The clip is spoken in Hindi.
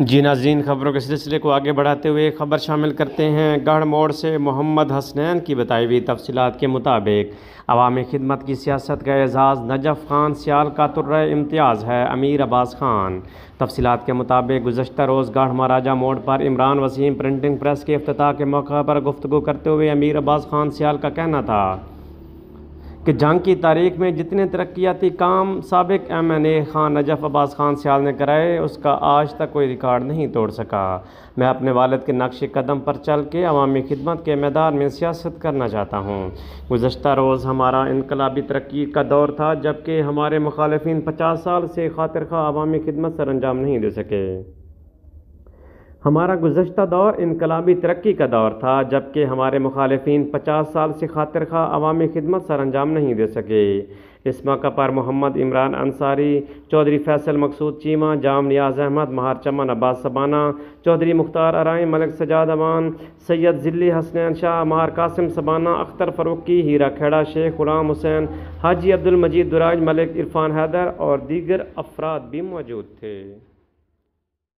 जी नाजीन खबरों के सिलसिले को आगे बढ़ाते हुए खबर शामिल करते हैं गढ़ मोड़ से मोहम्मद हसनैन की बताई हुई तफसीत के मुताबिक अवामी खिदमत की सियासत का एजाज़ नजफ़ ख़ान सियाल का तुर्र इम्तियाज़ है अमीर अब्बास ख़ान तफसीत के मुताबिक गुजशत रोज़ गढ़ महाराजा मोड़ पर इमरान वसीम प्रिंटिंग प्रेस के अफ्ताह के मौके पर गुफ्तु करते हुए अमीर अब्बास ख़ान सियाल का कहना था कि जंग की तारीख में जितने तरक्याती काम सबक M N A Khan Najaf Abbas Khan Sial ने कराए उसका आज तक कोई रिकॉर्ड नहीं तोड़ सका मैं अपने वालद के नक्श कदम पर चल के अवामी खिदमत के मैदान में सियासत करना चाहता हूँ गुज्त रोज़ हमारा इनकलाबी तरक्की का दौर था जबकि हमारे मुखालफन पचास साल से खातिर खा अवामी खिदमत सर अंजाम नहीं दे सके हमारा गुजशत दौर इनकलाबी तरक्की का दौर था जबकि हमारे मुखालफी पचास साल से खातिर खा अवामी खिदमत सर अंजाम नहीं दे सके इस मौका पर मोहम्मद इमरान अंसारी चौधरी फैसल मकसूद चीमा जाम नियाज अहमद महार चमन अब्बास सबाना चौधरी मुख्तार अरय मलिक सजाद अमान सैयद जिली हसनैन शाह महार कासिम सबाना अख्तर फ़रूकी हीरा खेड़ा शेख गुलाम हुसैन हाजी अब्दुलमजीद दुराज मलिक इरफान हैदर और दीगर अफराद भी मौजूद थे